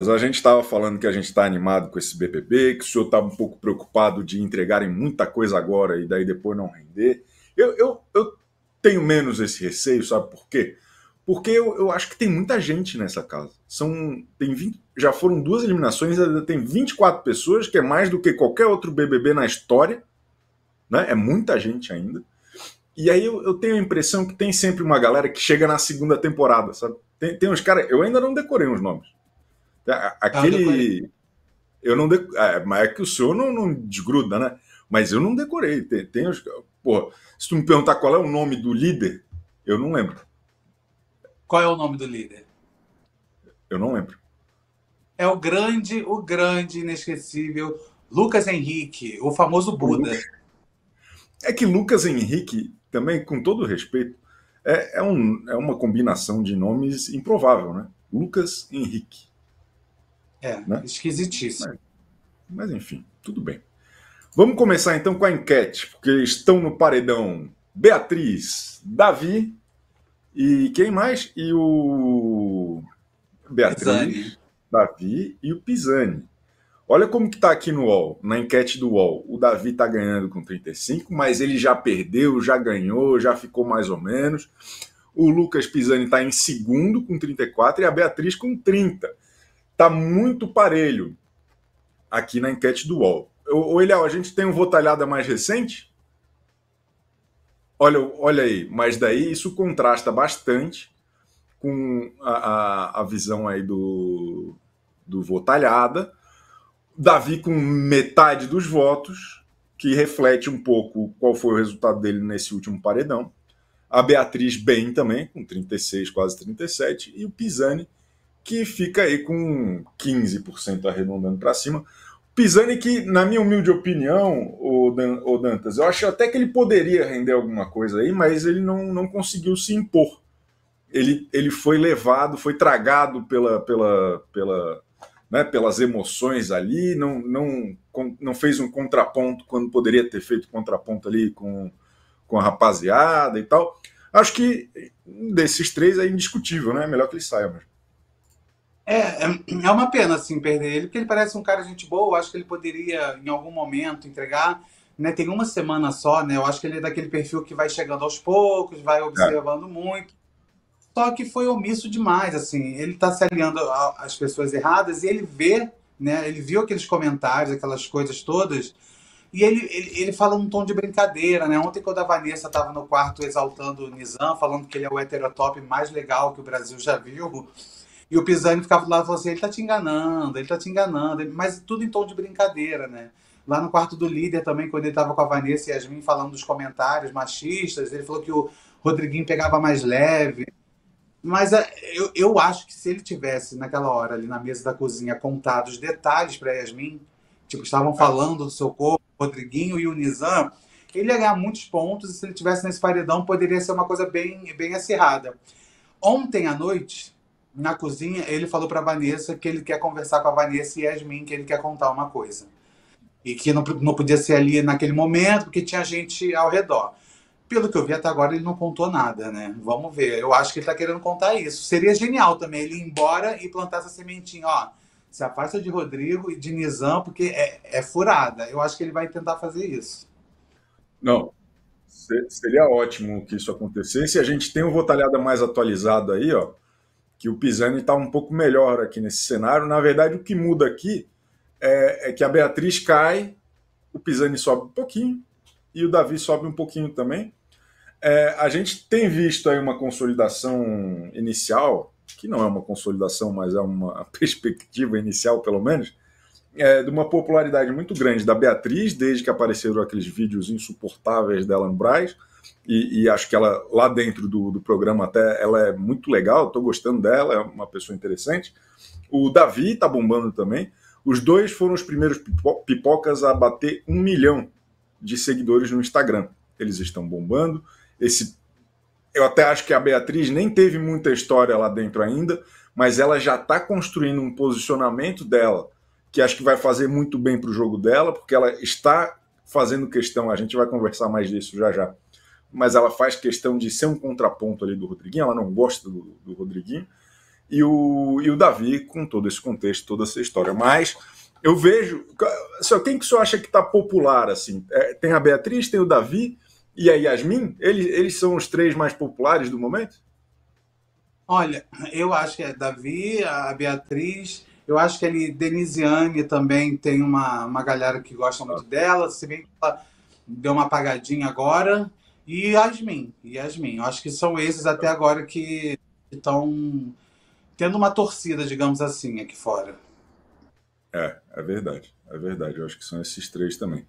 A gente estava falando que a gente está animado com esse BBB, que o senhor estava tá um pouco preocupado de entregarem muita coisa agora e daí depois não render. Eu, eu, eu tenho menos esse receio, sabe por quê? Porque eu, eu acho que tem muita gente nessa casa. São, tem 20, já foram duas eliminações, ainda tem 24 pessoas, que é mais do que qualquer outro BBB na história. Né? É muita gente ainda. E aí eu, eu tenho a impressão que tem sempre uma galera que chega na segunda temporada, sabe? Tem, tem uns caras, eu ainda não decorei os nomes Tá, aquele. Tá, eu não é, mas é que o senhor não, não desgruda, né? Mas eu não decorei. Tem, tem os... Porra, se tu me perguntar qual é o nome do líder, eu não lembro. Qual é o nome do líder? Eu não lembro. É o grande, o grande, inesquecível Lucas Henrique, o famoso Buda. É que Lucas Henrique, também, com todo respeito, é, é, um, é uma combinação de nomes improvável, né? Lucas Henrique. É, né? esquisitíssimo. Mas, mas, enfim, tudo bem. Vamos começar então com a enquete, porque estão no paredão Beatriz, Davi e quem mais? E o Beatriz, Davi e o Pisani. Olha como que está aqui no UOL, na enquete do UOL. O Davi está ganhando com 35, mas ele já perdeu, já ganhou, já ficou mais ou menos. O Lucas Pisani está em segundo com 34 e a Beatriz com 30. Tá muito parelho aqui na enquete do UOL. Ô, Eliel, a gente tem um Votalhada mais recente? Olha, olha aí, mas daí isso contrasta bastante com a, a, a visão aí do, do Votalhada. Davi com metade dos votos, que reflete um pouco qual foi o resultado dele nesse último paredão. A Beatriz bem também, com 36, quase 37, e o Pisani que fica aí com 15% arredondando para cima. Pisani, que, na minha humilde opinião, o, Dan, o Dantas, eu acho até que ele poderia render alguma coisa aí, mas ele não, não conseguiu se impor. Ele, ele foi levado, foi tragado pela, pela, pela, né, pelas emoções ali, não, não, não fez um contraponto quando poderia ter feito contraponto ali com, com a rapaziada e tal. Acho que desses três é indiscutível, né? É melhor que ele saia mesmo. É, é, é uma pena, assim, perder ele, porque ele parece um cara de gente boa. Eu acho que ele poderia, em algum momento, entregar. Né? Tem uma semana só, né? Eu acho que ele é daquele perfil que vai chegando aos poucos, vai observando é. muito. Só que foi omisso demais, assim. Ele está se aliando às pessoas erradas e ele vê, né? Ele viu aqueles comentários, aquelas coisas todas. E ele, ele, ele fala num tom de brincadeira, né? Ontem, quando a Vanessa estava no quarto exaltando o Nizam, falando que ele é o heterotop mais legal que o Brasil já viu, e o Pisani ficava do lado e falava assim: ele tá te enganando, ele tá te enganando, mas tudo em tom de brincadeira, né? Lá no quarto do líder também, quando ele tava com a Vanessa e Yasmin falando dos comentários machistas, ele falou que o Rodriguinho pegava mais leve. Mas é, eu, eu acho que se ele tivesse, naquela hora, ali na mesa da cozinha, contado os detalhes para Yasmin, tipo, estavam falando do seu corpo, o Rodriguinho e o Nizam, ele ia ganhar muitos pontos e se ele tivesse nesse paredão, poderia ser uma coisa bem, bem acirrada. Ontem à noite, na cozinha, ele falou para Vanessa que ele quer conversar com a Vanessa e Yasmin, que ele quer contar uma coisa. E que não, não podia ser ali naquele momento, porque tinha gente ao redor. Pelo que eu vi até agora, ele não contou nada, né? Vamos ver. Eu acho que ele está querendo contar isso. Seria genial também ele ir embora e plantar essa sementinha, ó. Se afasta de Rodrigo e de Nizam, porque é, é furada. Eu acho que ele vai tentar fazer isso. Não, seria ótimo que isso acontecesse. A gente tem um Votalhada mais atualizado aí, ó que o Pisani está um pouco melhor aqui nesse cenário. Na verdade, o que muda aqui é, é que a Beatriz cai, o Pisani sobe um pouquinho e o Davi sobe um pouquinho também. É, a gente tem visto aí uma consolidação inicial, que não é uma consolidação, mas é uma perspectiva inicial, pelo menos, é, de uma popularidade muito grande da Beatriz, desde que apareceram aqueles vídeos insuportáveis dela no Braz, e, e, acho que ela, lá dentro do, do programa até, ela é muito legal, estou gostando dela, é uma pessoa interessante. O Davi está bombando também. Os dois foram os primeiros pipocas a bater um milhão de seguidores no Instagram. Eles estão bombando. Esse, eu até acho que a Beatriz nem teve muita história lá dentro ainda, mas ela já está construindo um posicionamento dela que acho que vai fazer muito bem para o jogo dela, porque ela está fazendo questão. A gente vai conversar mais disso já já mas ela faz questão de ser um contraponto ali do Rodriguinho, ela não gosta do, do Rodriguinho, e o, e o Davi com todo esse contexto, toda essa história. Mas eu vejo. Só assim, quem que você acha que está popular assim? É, tem a Beatriz, tem o Davi e a Yasmin? Eles, eles são os três mais populares do momento? Olha, eu acho que é Davi, a Beatriz. Eu acho que ele, é Denisiane também tem uma, uma galera que gosta muito ah. dela, se bem que ela deu uma apagadinha agora, e Yasmin, Yasmin. Eu acho que são esses até agora que estão tendo uma torcida, digamos assim, aqui fora. É, é verdade. É verdade. Eu acho que são esses três também.